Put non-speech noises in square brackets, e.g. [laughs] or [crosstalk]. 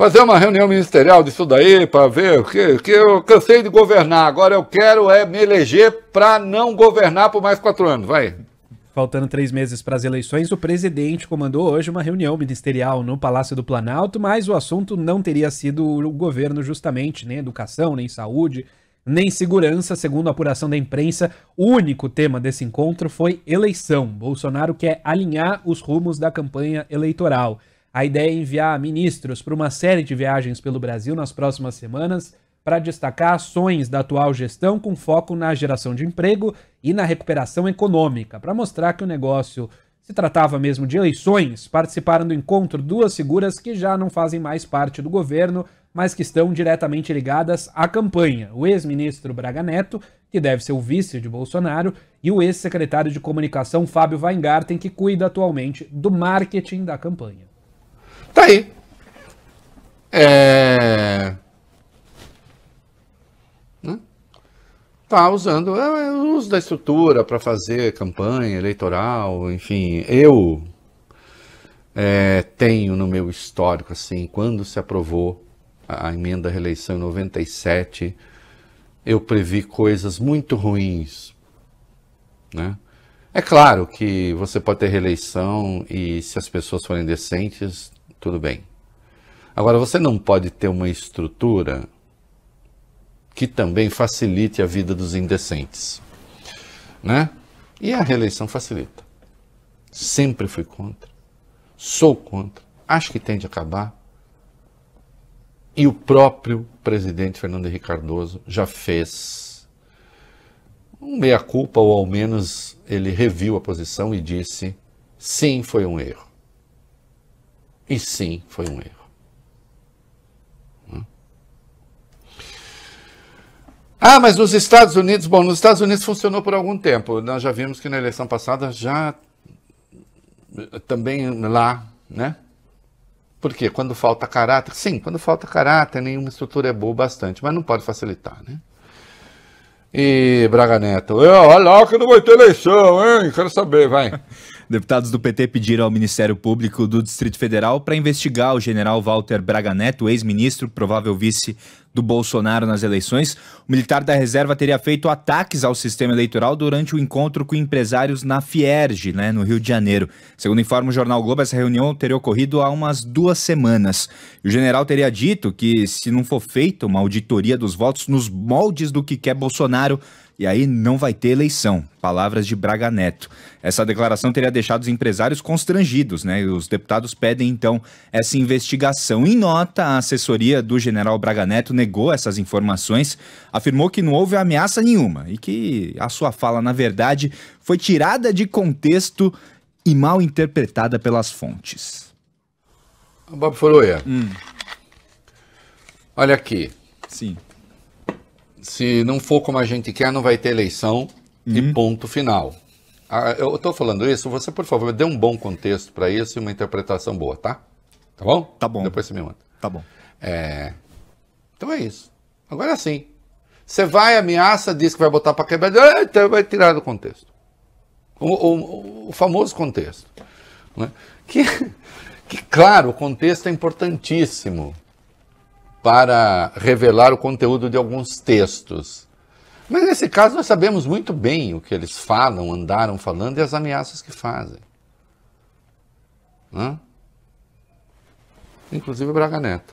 fazer uma reunião ministerial disso daí para ver o que, que eu cansei de governar. Agora eu quero é me eleger para não governar por mais quatro anos. Vai. Faltando três meses para as eleições, o presidente comandou hoje uma reunião ministerial no Palácio do Planalto, mas o assunto não teria sido o governo, justamente, nem educação, nem saúde, nem segurança. Segundo a apuração da imprensa, o único tema desse encontro foi eleição. Bolsonaro quer alinhar os rumos da campanha eleitoral. A ideia é enviar ministros para uma série de viagens pelo Brasil nas próximas semanas para destacar ações da atual gestão com foco na geração de emprego e na recuperação econômica, para mostrar que o negócio se tratava mesmo de eleições. Participaram do encontro duas figuras que já não fazem mais parte do governo, mas que estão diretamente ligadas à campanha: o ex-ministro Braga Neto, que deve ser o vice de Bolsonaro, e o ex-secretário de comunicação Fábio Weingarten, que cuida atualmente do marketing da campanha. Tá aí. É... Né? tá usando é, é, o uso da estrutura para fazer campanha eleitoral, enfim. Eu é, tenho no meu histórico, assim, quando se aprovou a, a emenda à reeleição em 97, eu previ coisas muito ruins, né? É claro que você pode ter reeleição e se as pessoas forem decentes, tudo bem. Agora, você não pode ter uma estrutura que também facilite a vida dos indecentes. Né? E a reeleição facilita. Sempre fui contra. Sou contra. Acho que tem de acabar. E o próprio presidente Fernando Henrique Cardoso já fez um meia-culpa, ou ao menos ele reviu a posição e disse: sim, foi um erro. E sim, foi um erro. Hum? Ah, mas nos Estados Unidos, bom, nos Estados Unidos funcionou por algum tempo. Nós já vimos que na eleição passada já também lá, né? Por quê? Quando falta caráter? Sim, quando falta caráter, nenhuma estrutura é boa bastante, mas não pode facilitar, né? E Braga Neto, é, olha lá que não vai ter eleição, hein? Quero saber, vai. [laughs] Deputados do PT pediram ao Ministério Público do Distrito Federal para investigar o general Walter Braga Neto, ex-ministro, provável vice do Bolsonaro nas eleições. O militar da reserva teria feito ataques ao sistema eleitoral durante o encontro com empresários na Fierge, né, no Rio de Janeiro. Segundo informa o jornal Globo, essa reunião teria ocorrido há umas duas semanas. O general teria dito que, se não for feita uma auditoria dos votos nos moldes do que quer Bolsonaro, e aí não vai ter eleição. Palavras de Braga Neto. Essa declaração teria deixado os empresários constrangidos, né? Os deputados pedem então essa investigação. Em nota, a assessoria do general Braga Neto negou essas informações, afirmou que não houve ameaça nenhuma e que a sua fala, na verdade, foi tirada de contexto e mal interpretada pelas fontes. Bob Foroia. Hum. Olha aqui. Sim se não for como a gente quer, não vai ter eleição uhum. e ponto final. Ah, eu estou falando isso, você, por favor, dê um bom contexto para isso e uma interpretação boa, tá? Tá bom? Tá bom. Depois você me manda. Tá bom. É... Então é isso. Agora sim. Você vai, ameaça, diz que vai botar para quebrar, então vai tirar do contexto. O, o, o famoso contexto. Né? Que, [laughs] que, claro, o contexto é importantíssimo para revelar o conteúdo de alguns textos. Mas nesse caso nós sabemos muito bem o que eles falam, andaram falando e as ameaças que fazem. Inclusive o Braga Neto.